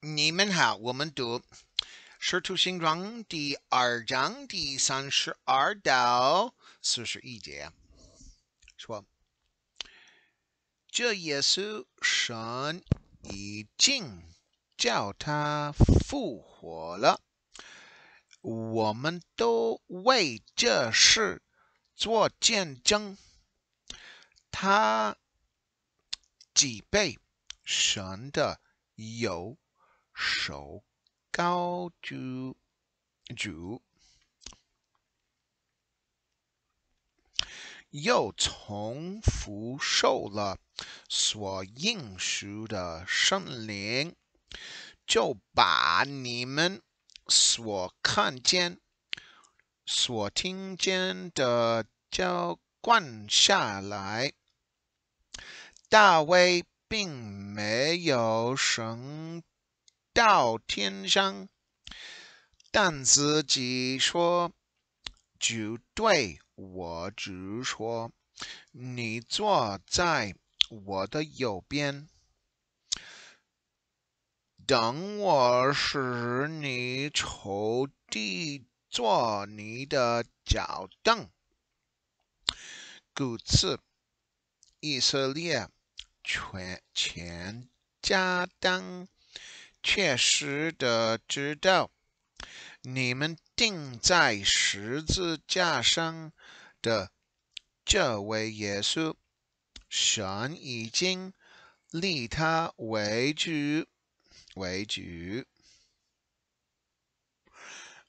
你们好，我们读《使徒行状》第二章第三十二到四十一节，说：“这耶稣神已经叫他复活了，我们都为这事做见证，他几倍神的有。”手高举主，又从福受了所应许的圣灵，就把你们所看见、所听见的浇灌下来。大卫并没有神。到天上，但自己说就对。我只说，你坐在我的右边，等我使你仇地做你的脚凳。故此，以色列全全家当。确实的知道，你们钉在十字架上的这位耶稣，神已经立他为主、为主、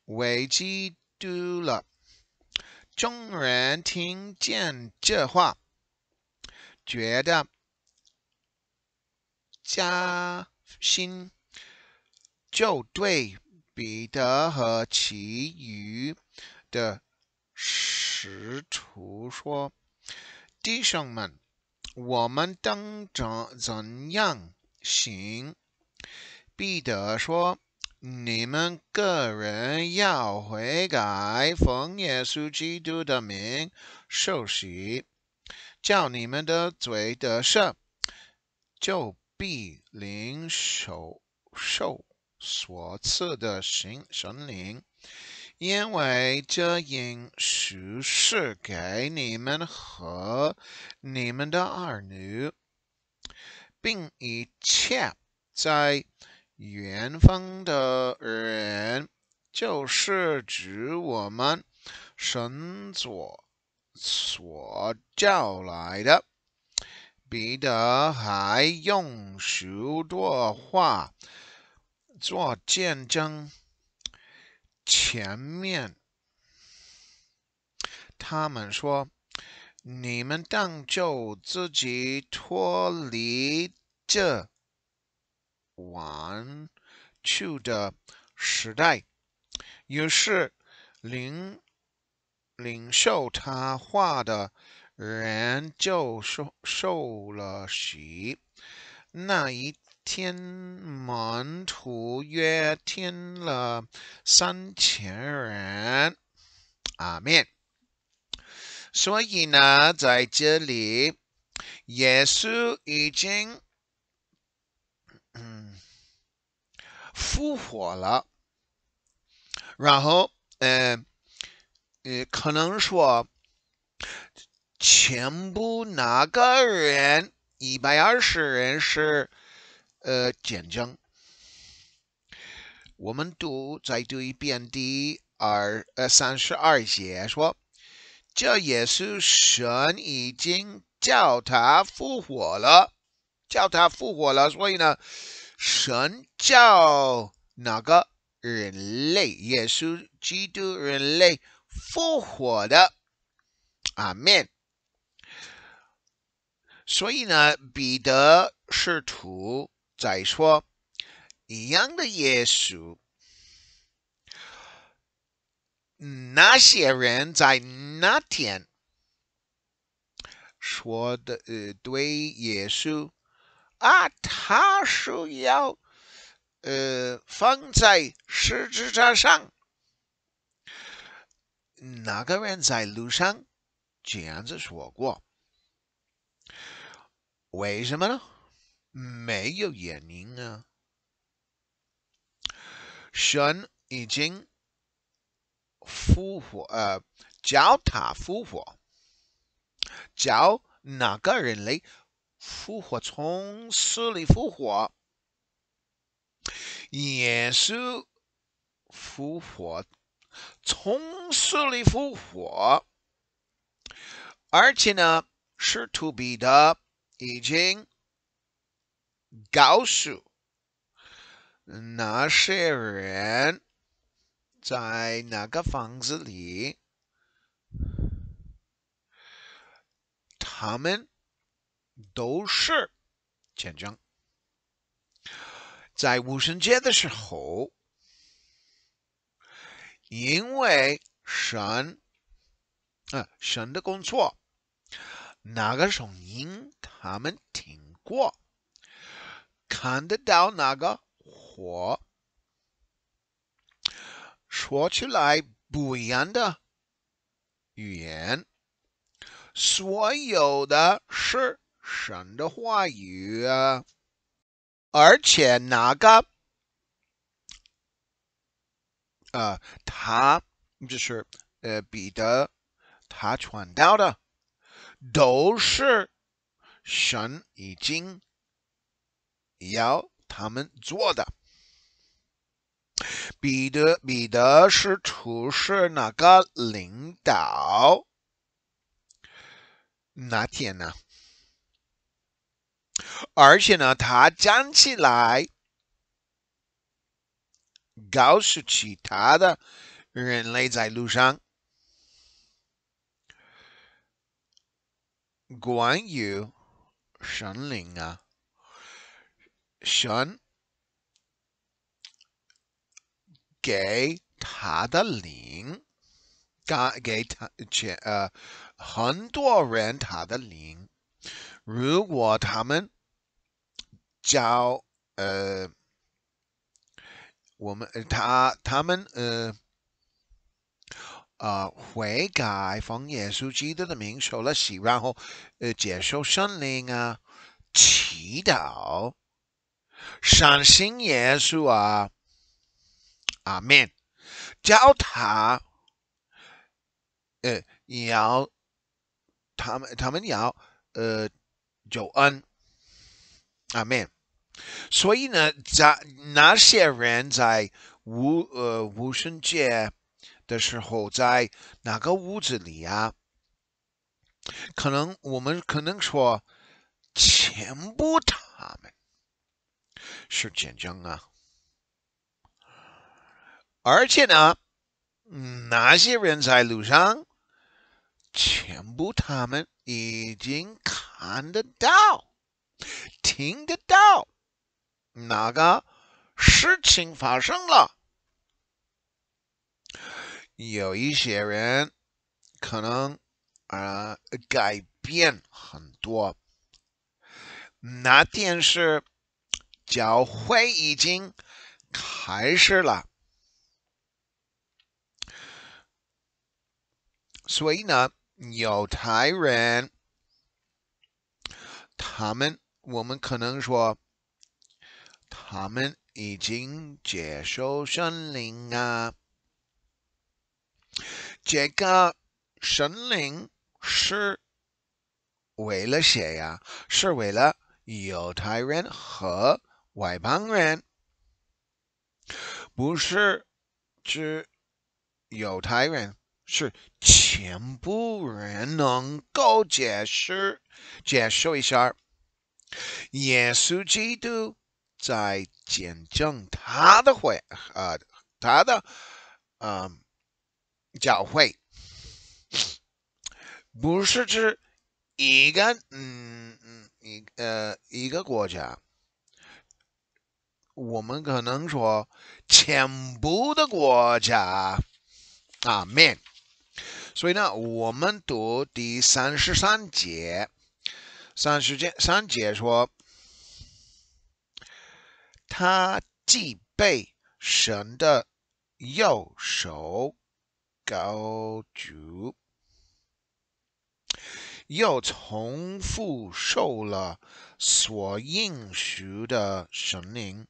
为主了。众人听见这话，觉得加心。就对彼得和其余的使徒说：“弟兄们，我们当怎怎样行？”彼得说：“你们个人要悔改，奉耶稣基督的名受洗，叫你们的罪得赦。就必领受。”所赐的神神灵，因为这应许是给你们和你们的儿女，并一切在远方的人，就是指我们神所所叫来的，彼得还用许多话。做见证。前面他们说：“你们当就自己脱离这玩去的时代。”于是领领袖他画的人就受受了洗。那一。天门徒约听了三千人，阿门。所以呢，在这里，耶稣已经，嗯，复活了。然后，嗯，呃，可能说，全部那个人一百二十人是。呃，简章。我们读再读一遍第二呃三十二节说，这耶稣神已经叫他复活了，叫他复活了，所以呢，神叫那个人类耶稣基督人类复活的，阿门。所以呢，彼得使徒。再说一样的耶稣，那些人在那天说的呃对耶稣啊，他是要呃放在十字架上。哪个人在路上这样子说过？为什么呢？没有原因啊！神已经复活，呃，叫他复活，叫哪个人类复活，从死里复活，耶稣复活，从死里复活，而且呢，使徒彼得已经。告诉那些人在哪个房子里，他们都是假装在无神界的时候，因为神啊神的工作，那个声音他们听过。看得到那个火。说起来不一样的语言，所有的是神的话语，而且那个，呃，他就是呃彼得，他传道的都是神已经要他们做的。彼得，彼得是出事那个领导。那天呢？而且呢，他站起来告诉其他的人类在路上关于神灵啊。神给他的灵，给给全呃很多人他的灵。如果他们叫呃我们他他们呃呃悔改，奉耶稣基督的名受了洗，然后接受圣灵啊，祈祷。赏心耶稣啊！阿门，叫他呃要他们，他们要呃救恩。阿门。所以呢，在那些人在无呃无神界的时候，在哪个屋子里啊，可能我们可能说，全部他们。是简章啊。而且呢，那些人在路上，全部他们已经看得到、听得到，那个事情发生了？有一些人可能啊，改变很多。那天是。教会已经开始了，所以呢，犹太人，他们，我们可能说，他们已经接受神灵啊，这个神灵是为了谁呀？是为了犹太人和。外邦人不是指犹太人，是全部人能够解释解释一下。耶稣基督在见证他的会啊，他的嗯教会，不是指一个嗯嗯一呃一个国家。我们可能说，浅薄的国家啊，面。所以呢，我们读第三十三节，三十节三节说，他既被神的右手高举，又重复受了所应许的神灵。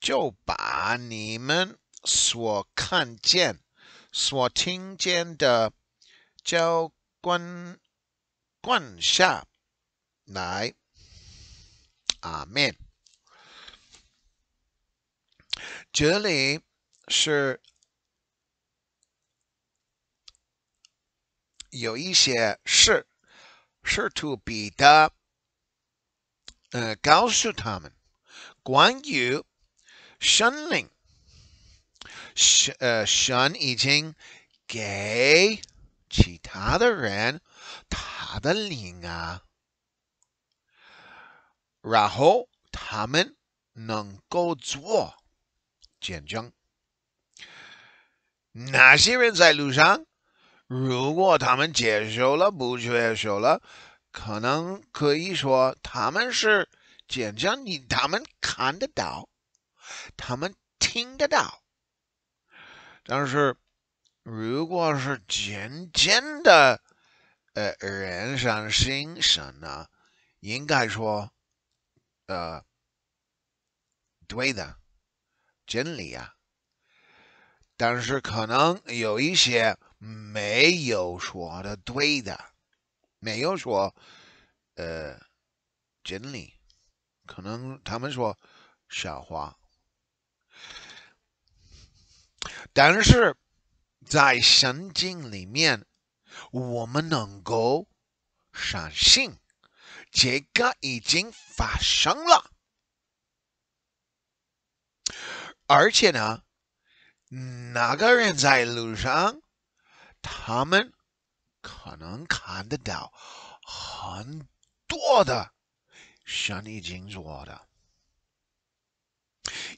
就把你们所看见、所听见的，交关关下来。阿门。这里是有一些事，是图彼得呃告诉他们关于。声明：申一经给其他的人，他们啊。然后他们能够做，见证。那些人在路上，如果他们接受了，不接受了，可能可以说他们是见证。你他们看得到。他们听得到，但是如果是简渐的，呃，人生、精神呢，应该说，呃，对的，真理啊。但是可能有一些没有说的对的，没有说，呃，真理，可能他们说笑话。但是在神经里面，我们能够相信这个已经发生了，而且呢，那个人在路上，他们可能看得到很多的神经做的，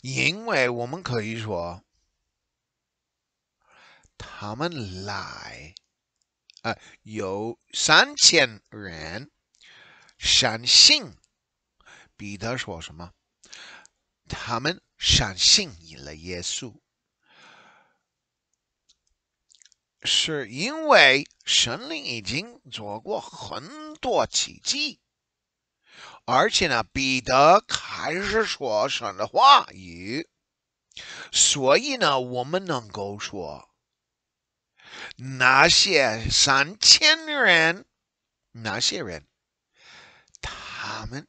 因为我们可以说。他们来，啊，有三千人，相信。彼得说什么？他们相信了耶稣，是因为神灵已经做过很多奇迹，而且呢，彼得开始说神的话语，所以呢，我们能够说。那些上千人，那些人，他们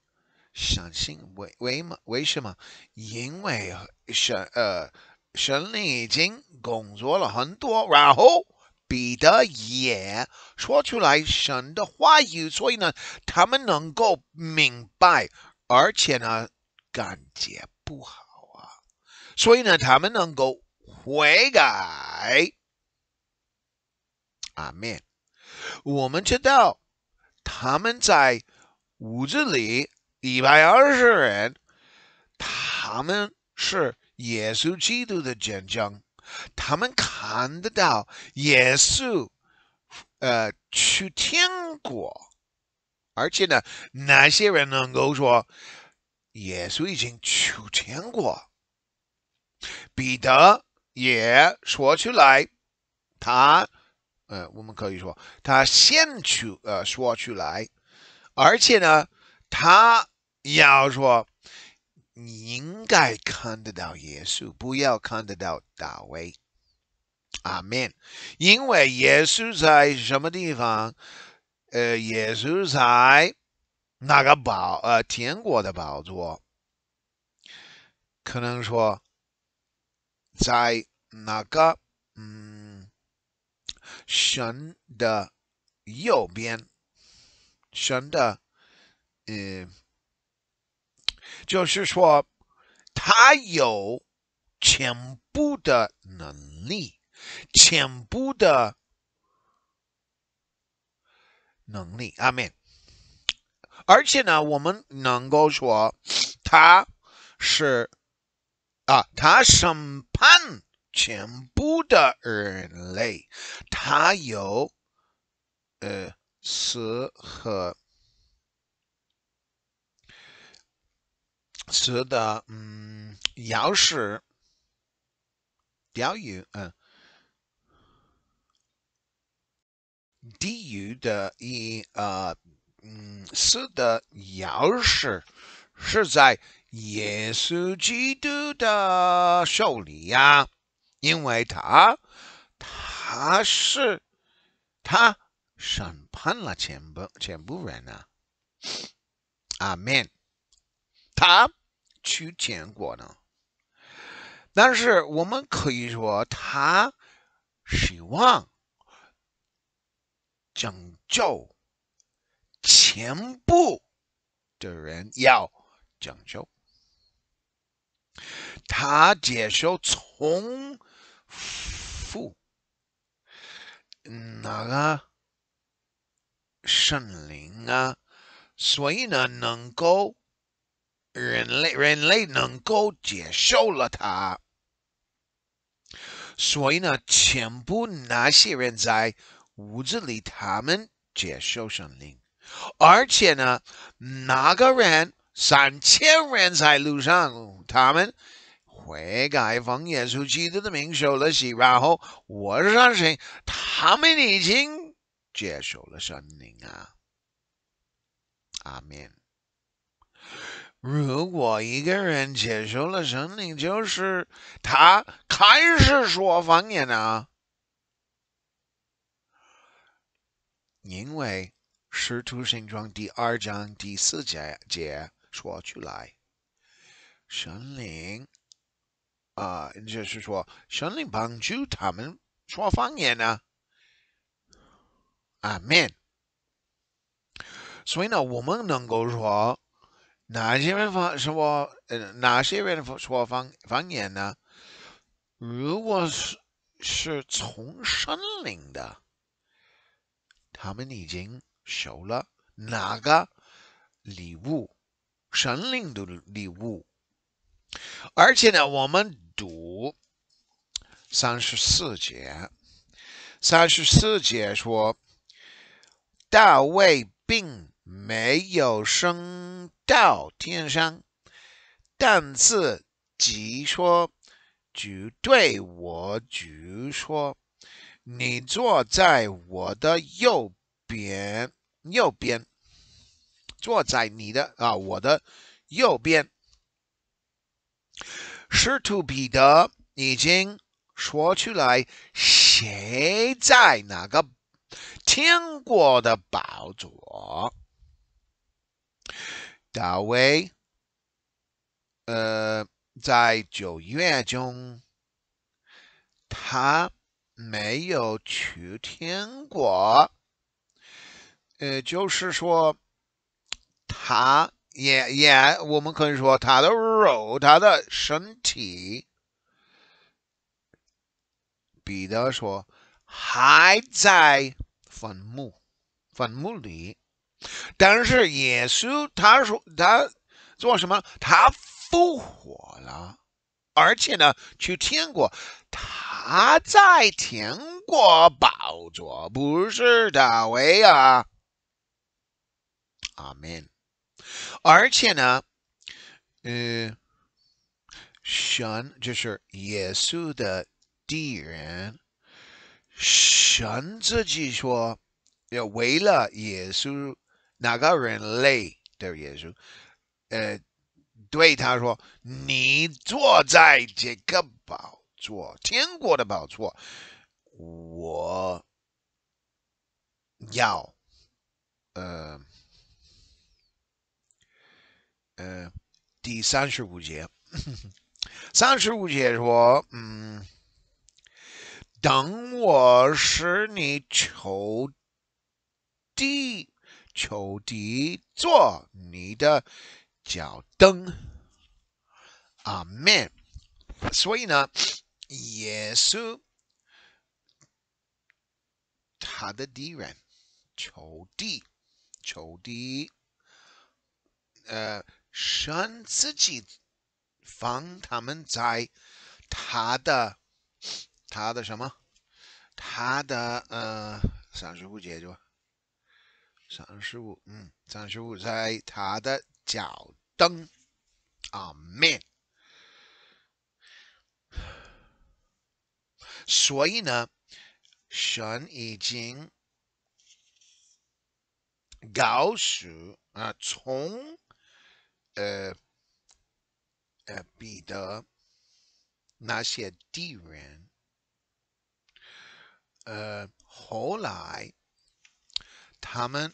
相信为为为什么？因为神呃，神已经工作了很多，然后彼得也说出来神的话语，所以呢，他们能够明白，而且呢，感觉不好啊，所以呢，他们能够悔改。阿门。我们知道，他们在屋子里一百二十人，他们是耶稣基督的见证，他们看得到耶稣，呃，去天国。而且呢，那些人能够说，耶稣已经去天国。彼得也说出来，他。呃，我们可以说他先去呃说出来，而且呢，他要说，你应该看得到耶稣，不要看得到大卫。阿门。因为耶稣在什么地方？呃，耶稣在那个宝？呃，天国的宝座，可能说在那个？嗯。神的右边，神的。呃，就是说，他有全部的能力，全部的能力。阿门。而且呢，我们能够说他是啊，他审判。全部的人类，他有呃，是和是的，嗯，钥匙、钓鱼，嗯，地狱的一呃，嗯，是的，钥匙是在耶稣基督的手里呀。因为他，他是他审判了全部全部人呢，阿门。他去见过呢。但是我们可以说，他希望讲究全部的人要讲究，他接受从。福，那个神灵啊，所以呢能够人类人类能够接受了它，所以呢，全部那些人在屋子里，他们接受了神灵；而前呢，那个人三千万在路上，他们。悔改、放耶稣基督的名受了洗，然后我是说谁？他们已经接受了神灵啊，阿门。如果一个人接受了神灵，就是他开始说方言了，因为《使徒行传》第二章第四节节说出来，神灵。啊，就是说，神灵帮助他们说方言呢、啊。啊，n 所以呢，我们能够说哪些人说说方言呢？如果是是从神灵的，他们已经收了哪个礼物？神灵的礼物。而且呢，我们读三十四节。三十四节说，大卫并没有升到天上，但是即说，就对我就说，你坐在我的右边，右边，坐在你的啊，我的右边。使徒彼得已经说出来，谁在那个天国的宝座？大卫，呃，在九月中，他没有去天国。呃，就是说，他。也也，我们可以说他的肉，他的身体，彼得说还在坟墓，坟墓里。但是耶稣，他说他做什么？他复活了，而且呢，去天国，他在天国宝座，不是大卫啊！阿门。而且呢，呃，神就是耶稣的敌人。神自己说，要为了耶稣那个人类的耶稣，呃，对他说：“你坐在这个宝座，天国的宝座，我要……呃。”呃，第三十五节，三十五节说：“嗯，等我使你仇敌，仇敌做你的脚蹬。”阿门。所以呢，耶稣他的敌人，仇敌，仇敌，呃。神自己放他们在他的，他的什么？他的呃，三十五节就吧，三十五，嗯，三十五在他的脚蹬，阿面。所以呢，神已经告诉啊从。呃，彼得，那些敌人，后来他们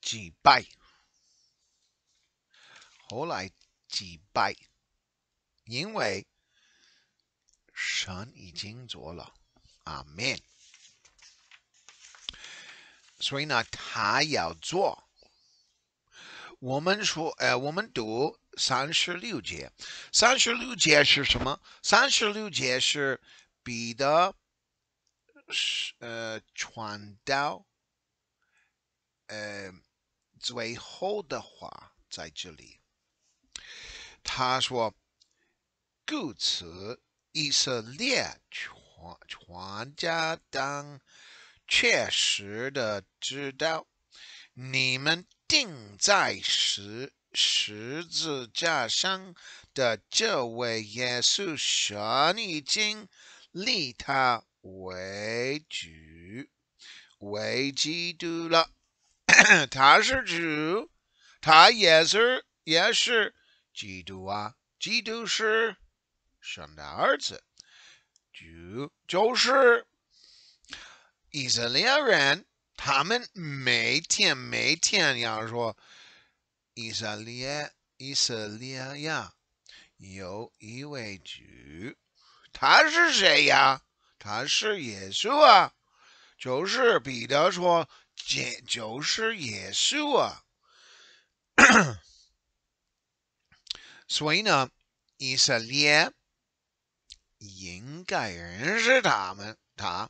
祭 拜，后来祭拜，因为神已经做了，阿门。所以呢，他要做。我们说，呃，我们读三十六节。三十六节是什么？三十六节是彼得，呃，传道，呃，最后的话在这里。他说：“故此，以色列传传家当。”确实的知道，你们钉在十十字架上的这位耶稣神已经立他为主、为基督了。他是主，他也是也是基督啊！基督是神的儿子，主就是。以色列人，他们每天每天要说：“以色列，以色列呀！”有一位主，他是谁呀？他是耶稣啊！就是彼得说：“这就是耶稣啊！” 所以呢，以色列应该认识他们他。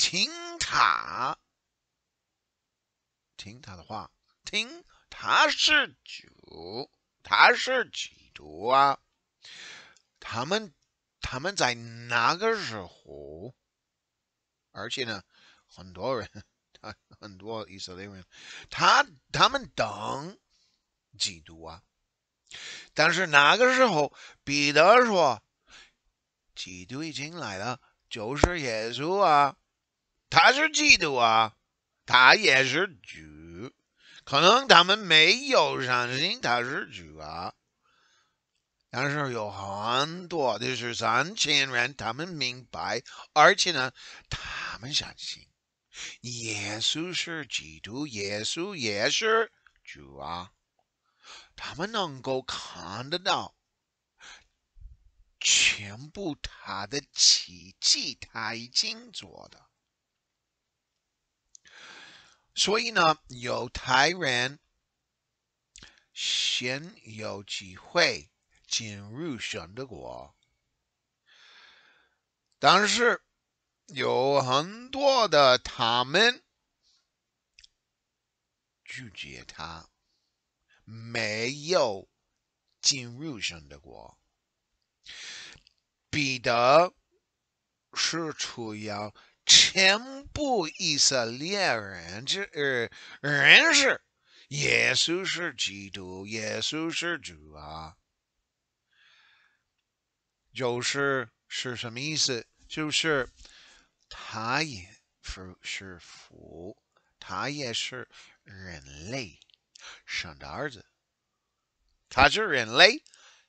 听他，听他的话，听他是主，他是基督啊。他们他们在那个时候，而且呢，很多人，很多以色列人，他他们等基督啊。但是那个时候，彼得说，基督已经来了，就是耶稣啊。他是基督啊，他也是主。可能他们没有相信他是主啊。但是有很多的是三千人，他们明白，而且呢，他们相信耶稣是基督，耶稣也是主啊。他们能够看得到全部他的奇迹，他已经做的。所以呢，有台人先有机会进入神的国，但是有很多的他们拒绝他，没有进入神的国。彼得是出于全部以色列人，这呃，认识耶稣是基督，耶稣是主啊。就是是什么意思？就是他也是是佛，他也是人类，生的儿子。他是人类，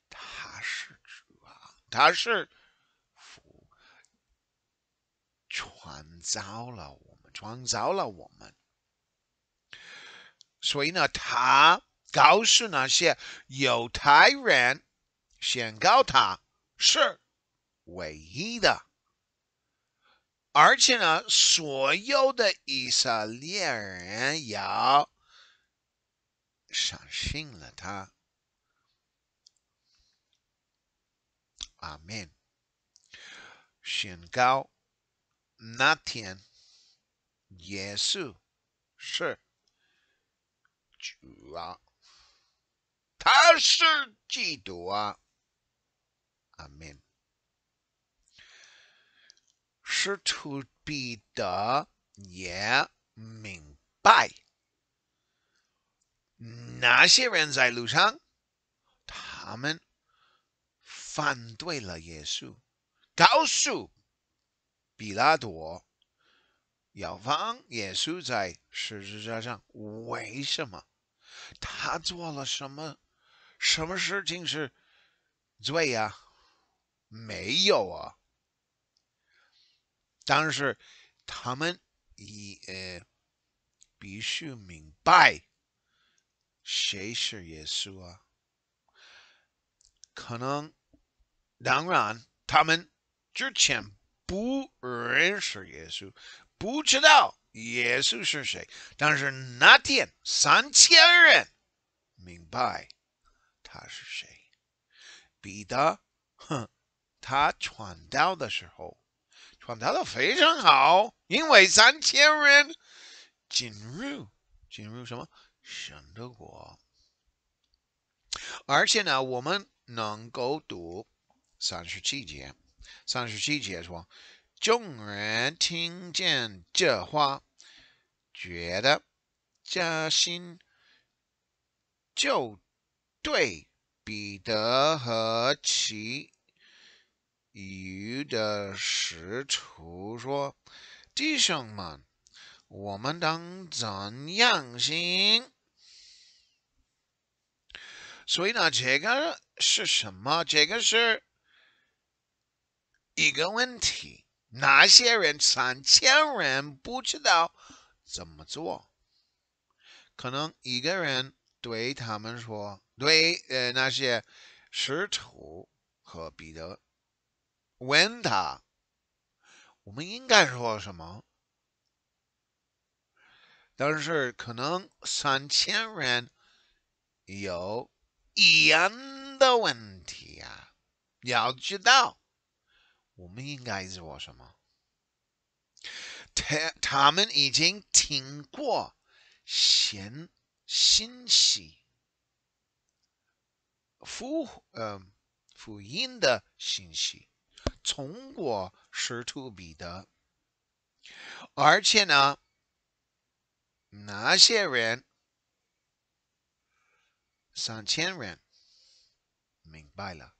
他是主啊，他是。创造了我们，创造了我们。所以呢，他告诉那些犹太人，宣告他是唯一的，而且呢，所有的以色列人要相信了他。阿门。宣告。那天，耶稣是主啊，他是基督啊。阿门。是土匪的也明白。那些人在路上，他们反对了耶稣，告诉。比拉多要放耶稣在十字架上为什么，他做了什么？什么事情是罪呀？没有啊。但是他们也必须明白，谁是耶稣啊？可能当然，他们之前。不认识耶稣，不知道耶稣是谁。但是那天三千人明白他是谁。彼得，哼，他传道的时候，传道的非常好，因为三千人进入进入什么神的国。而且呢，我们能够读《三十七节》。三十七节说：“众人听见这话，觉得嘉心，就对彼得和其余的使徒说：‘弟兄们，我们当怎样行？’所以呢，这个是什么？这个是。”一个问题：那些人，三千人不知道怎么做。可能一个人对他们说：“对，呃，那些使徒和彼得，问他，我们应该说什么？”但是，可能三千人有一样的问题啊，要知道。我们应该做什么？他他们已经听过先信息、复嗯福音的信息，从过使徒彼得。而且呢，那些人、上千人明白了。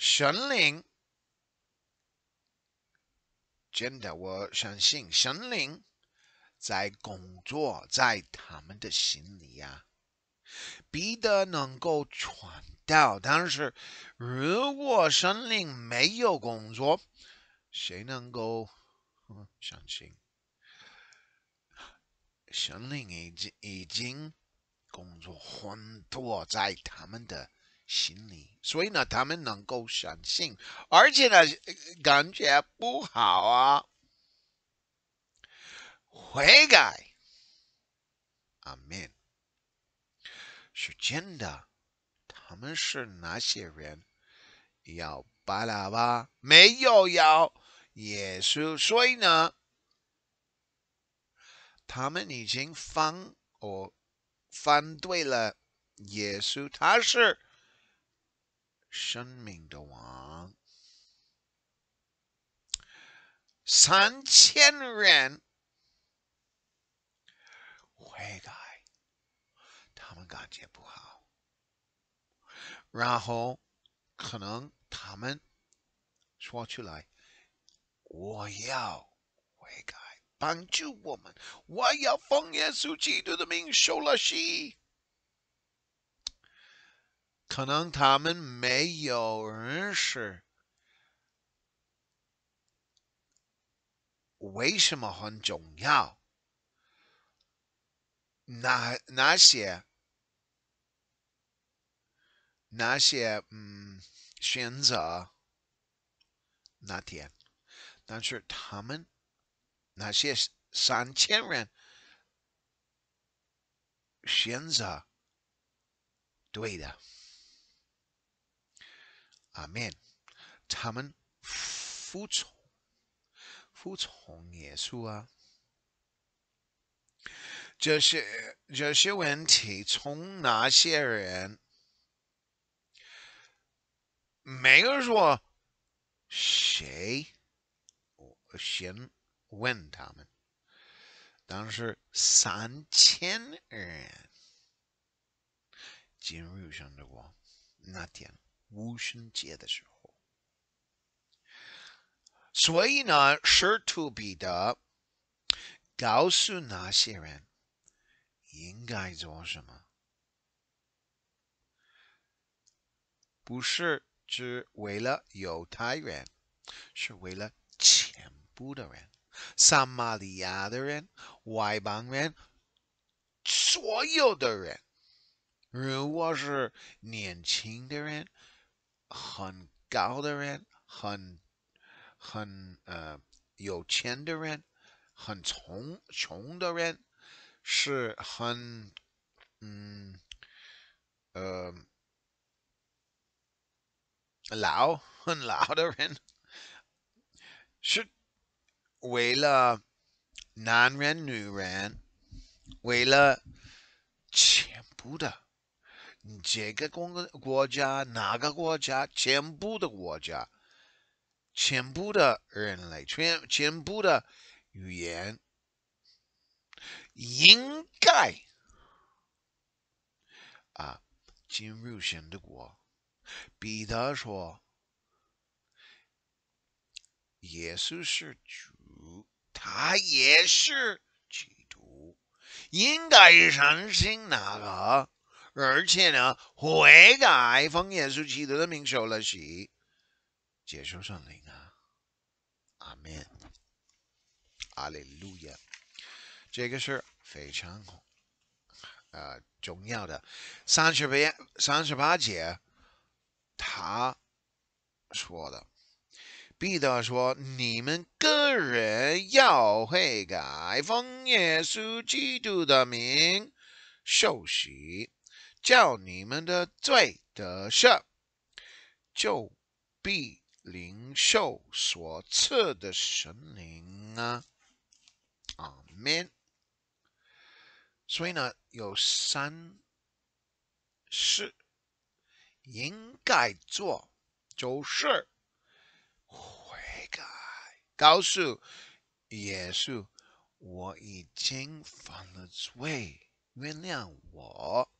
神灵，真的，我相信神灵在工作，在他们的心里啊，彼得能够传道。但是，如果神灵没有工作，谁能够相信？神灵已经已经工作很多，在他们的。心里，所以呢，他们能够相信，而且呢，感觉不好啊，悔改。阿门，是真的。他们是哪些人？要巴拉巴没有要耶稣，所以呢，他们已经反哦，反对了耶稣，他是。生命的王。三千人悔改，他们感觉不好，然后可能他们说出来：“我要悔改，帮助我们，我要放下手机，对的，明说了是。”可能他们没有认识为什么很重要？哪哪些哪些嗯选择哪天，但是他们哪些三千人选择对的？a m 他们服从服从耶稣啊！这些这些问题，从哪些人？没有说谁我先问他们，当时三千人进入圣殿那天。无生界的时候，所以呢，师徒彼得告诉那些人应该做什么，不是只为了犹太人，是为了全部的人、撒玛利亚的人、外邦人、所有的人，如果是年轻的人。很高的人，很很呃有钱的人，很穷穷的人，是很嗯呃老很老的人，是为了男人女人为了钱不的。这个国国家，哪个国家？全部的国家，全部的人类，全全部的语言，应该啊进入神的国。彼得说：“耶稣是主，他也是基督，应该相信哪个？”而且呢，悔改奉耶稣基督的名受了洗，接受圣灵啊！阿门，阿里路亚，这个是非常呃重要的。三十八三十八节，他说的彼得说：“你们个人要悔改，奉耶稣基督的名受洗。”叫你们的罪得赦，就必灵受所赐的神灵啊！阿门。所以呢，有三事应该做，就是悔改，告诉耶稣，我已经犯了罪，原谅我。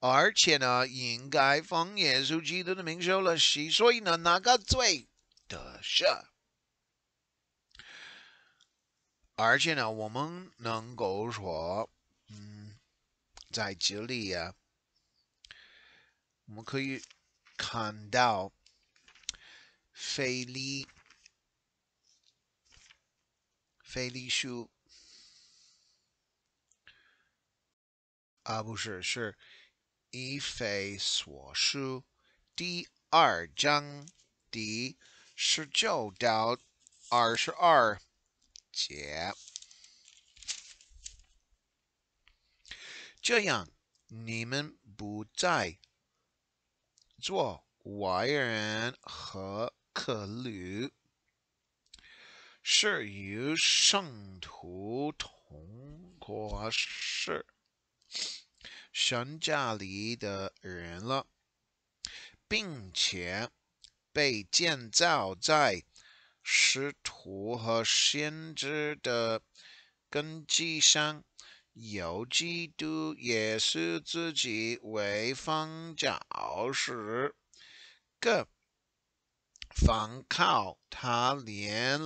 而且呢，应该放耶稣基督的名著了，谁呢？哪个最的是。而且呢，我们能够说，嗯，在这里呀，我们可以看到，菲利，菲利术，啊，不是，是。你非所书第二章第十九到二十二节。这样，你们不再做外人和客旅，是与圣徒同过事。神家里的人了，并且被建造在师徒和先知的根基上。由基督耶稣自己为方角时，各方靠他联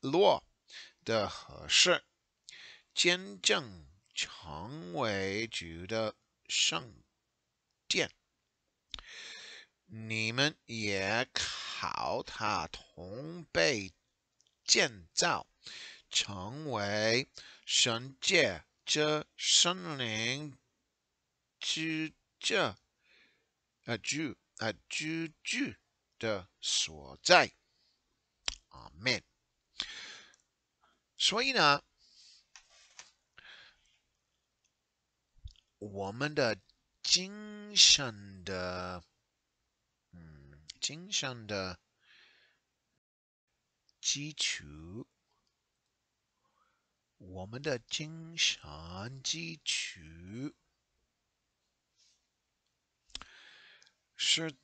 络的合适，见证成为主的。圣殿，你们也靠他同被建造，成为神界之森林之这啊居啊居住的所在。阿门。所以呢。我们的精神的，嗯，精神的基础，我们的精神基础是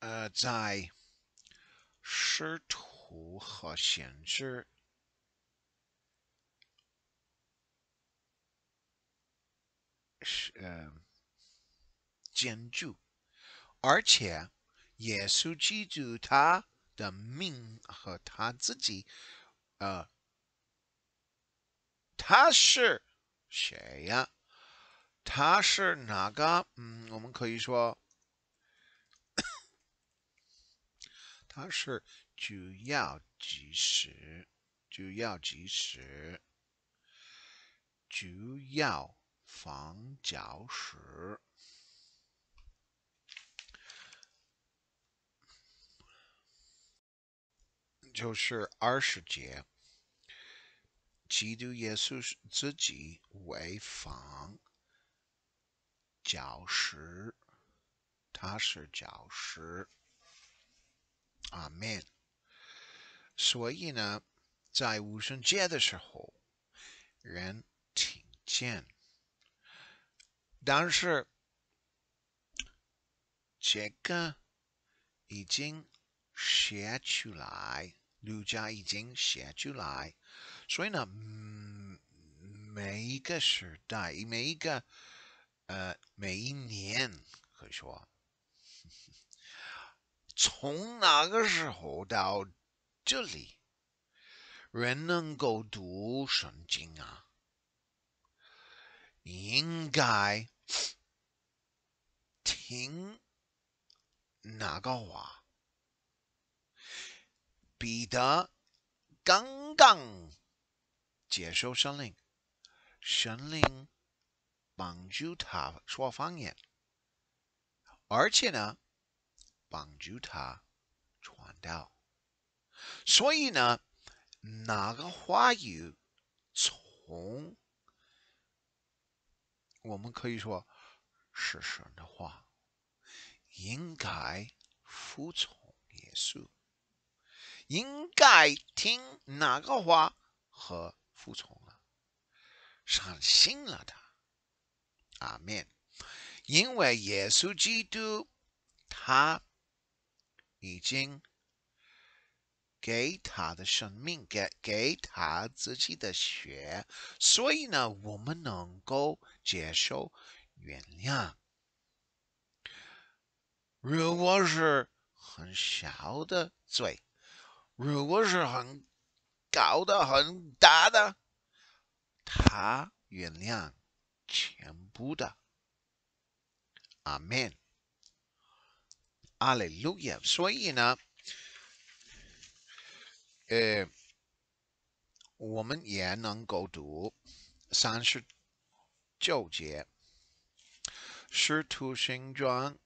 呃，在试图和形成？嗯，建筑，而且耶稣基督他的命和他自己，呃，他是谁呀？他是哪个？嗯，我们可以说，他是主要基石，主要基石，主要。房角石，就是二十节。基督耶稣自己为房角石，他是角石。阿门。所以呢，在五神节的时候，人听见。但是这个已经写出来，儒家已经写出来，所以呢，每一个时代，每一个呃，每一年可以说，从那个时候到这里，人能够读圣经啊。应该。听哪个话，彼得刚刚接受神灵，神灵帮助他说方言，而且呢帮助他传道。所以呢，哪个话语从。我们可以说是神的话，应该服从耶稣，应该听哪个话和服从了，上心了的，阿面，因为耶稣基督他已经。给他的生命，给给他自己的血，所以呢，我们能够接受原谅。如果是很小的罪，如果是很高的很大的，他原谅全部的。阿门，阿利路亚。所以呢。呃，我们也能够读三十九节，使徒行传》，《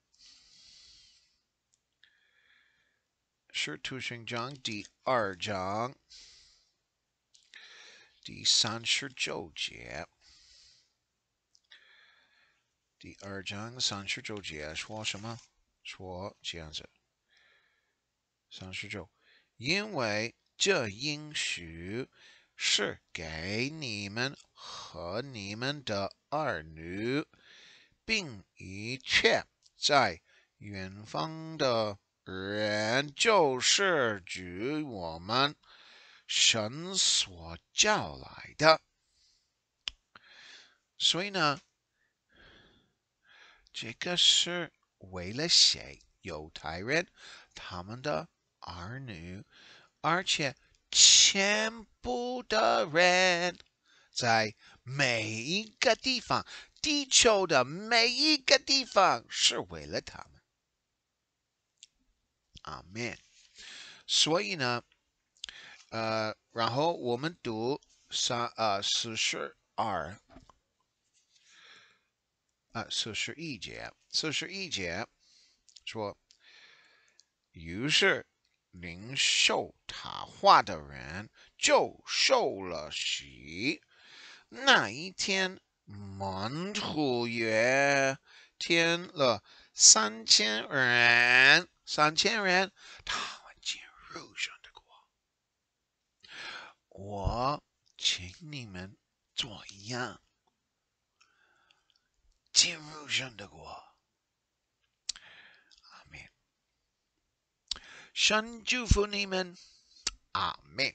使徒行传》第二章，第三十九节，第二章三十九节说什么？说这样子，三十九，因为。这应许是给你们和你们的儿女，并一切在远方的人，就是指我们神所叫来的。所以呢，这个是为了谁？犹太人他们的儿女。而且全部的人，在每一个地方，地球的每一个地方，是为了他们。阿门。所以呢，呃，然后我们读三呃四十二，啊，四十一节，四十一节说，于是。灵兽塔画的人就受了喜。那一天，满土也添了三千人，三千人。他们进入山的国。我请你们一样？”进入山的国。Shun Ju, Fu, Amen.